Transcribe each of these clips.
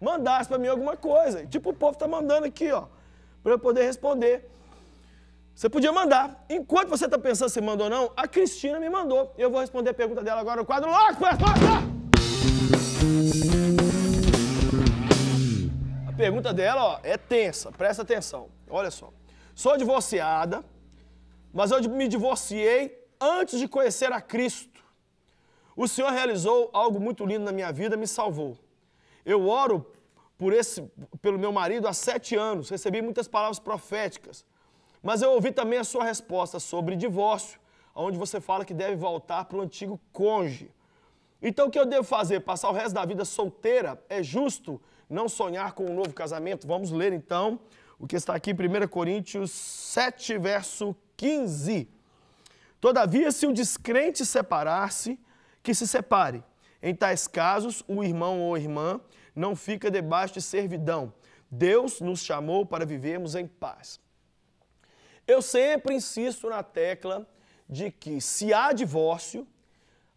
mandasse para mim alguma coisa. Tipo, o povo está mandando aqui, ó, para eu poder responder. Você podia mandar. Enquanto você está pensando se mandou ou não, a Cristina me mandou. Eu vou responder a pergunta dela agora no quadro Logo Resposta! A pergunta dela ó, é tensa, presta atenção. Olha só. Sou divorciada, mas eu me divorciei antes de conhecer a Cristo. O Senhor realizou algo muito lindo na minha vida, me salvou. Eu oro por esse, pelo meu marido há sete anos, recebi muitas palavras proféticas. Mas eu ouvi também a sua resposta sobre divórcio, onde você fala que deve voltar para o antigo cônjuge. Então o que eu devo fazer? Passar o resto da vida solteira? É justo não sonhar com um novo casamento? Vamos ler então o que está aqui em 1 Coríntios 7, verso 15. Todavia, se o um descrente separar-se, que se separe em tais casos, o irmão ou irmã não fica debaixo de servidão. Deus nos chamou para vivermos em paz. Eu sempre insisto na tecla de que se há divórcio,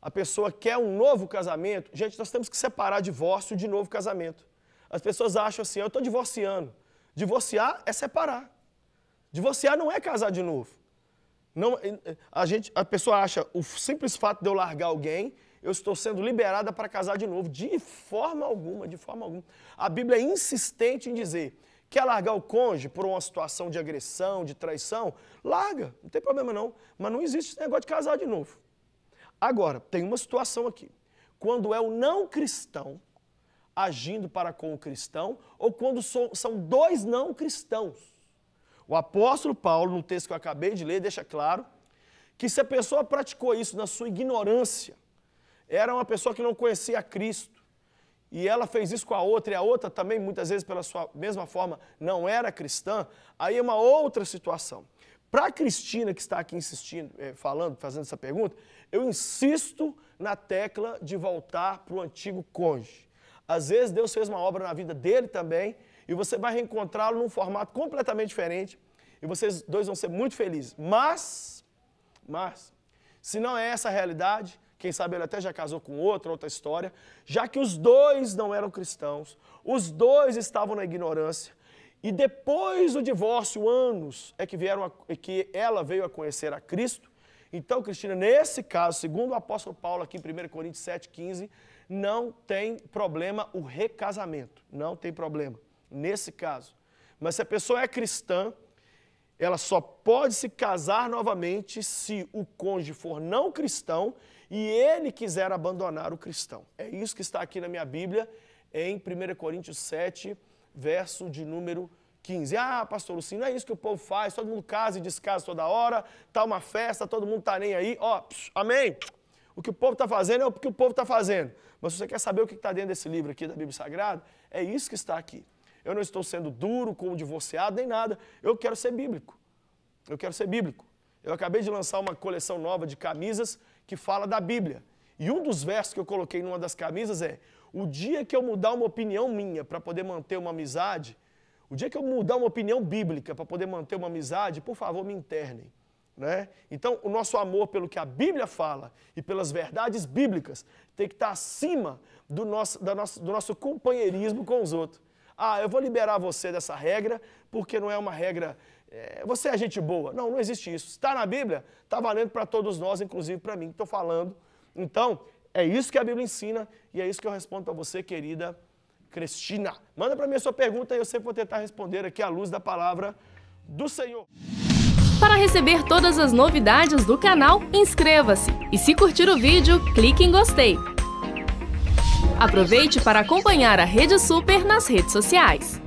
a pessoa quer um novo casamento. Gente, nós temos que separar divórcio de novo casamento. As pessoas acham assim: eu estou divorciando. Divorciar é separar. Divorciar não é casar de novo. Não, eh, eh, a, gente, a pessoa acha o simples fato de eu largar alguém eu estou sendo liberada para casar de novo. De forma alguma, de forma alguma. A Bíblia é insistente em dizer: quer largar o cônjuge por uma situação de agressão, de traição? Larga, não tem problema não. Mas não existe esse negócio de casar de novo. Agora, tem uma situação aqui. Quando é o não cristão agindo para com o cristão, ou quando são dois não cristãos. O apóstolo Paulo, no texto que eu acabei de ler, deixa claro que se a pessoa praticou isso na sua ignorância, era uma pessoa que não conhecia Cristo. E ela fez isso com a outra, e a outra também, muitas vezes, pela sua mesma forma, não era cristã. Aí é uma outra situação. Para a Cristina, que está aqui insistindo, eh, falando, fazendo essa pergunta, eu insisto na tecla de voltar para o antigo cônjuge. Às vezes Deus fez uma obra na vida dele também, e você vai reencontrá-lo num formato completamente diferente, e vocês dois vão ser muito felizes. Mas, mas, se não é essa a realidade, quem sabe ele até já casou com outra outra história. Já que os dois não eram cristãos, os dois estavam na ignorância. E depois do divórcio, anos, é que, vieram a, é que ela veio a conhecer a Cristo. Então, Cristina, nesse caso, segundo o apóstolo Paulo aqui em 1 Coríntios 7,15, não tem problema o recasamento. Não tem problema. Nesse caso. Mas se a pessoa é cristã, ela só pode se casar novamente se o cônjuge for não cristão e ele quiser abandonar o cristão. É isso que está aqui na minha Bíblia, em 1 Coríntios 7, verso de número 15. Ah, pastor Lucinho, não é isso que o povo faz, todo mundo casa e descasa toda hora, tá uma festa, todo mundo tá nem aí, ó, psh, amém. O que o povo está fazendo é o que o povo está fazendo. Mas se você quer saber o que está dentro desse livro aqui da Bíblia Sagrada, é isso que está aqui. Eu não estou sendo duro com o divorciado nem nada. Eu quero ser bíblico. Eu quero ser bíblico. Eu acabei de lançar uma coleção nova de camisas que fala da Bíblia. E um dos versos que eu coloquei numa das camisas é: O dia que eu mudar uma opinião minha para poder manter uma amizade, o dia que eu mudar uma opinião bíblica para poder manter uma amizade, por favor, me internem. Né? Então, o nosso amor pelo que a Bíblia fala e pelas verdades bíblicas tem que estar tá acima do nosso, da nosso, do nosso companheirismo com os outros. Ah, eu vou liberar você dessa regra porque não é uma regra é, você é gente boa. Não, não existe isso. Está na Bíblia, está valendo para todos nós, inclusive para mim que estou falando. Então, é isso que a Bíblia ensina e é isso que eu respondo para você, querida Cristina. Manda para mim a sua pergunta e eu sempre vou tentar responder aqui à luz da palavra do Senhor. Para receber todas as novidades do canal, inscreva-se e se curtir o vídeo, clique em gostei. Aproveite para acompanhar a Rede Super nas redes sociais.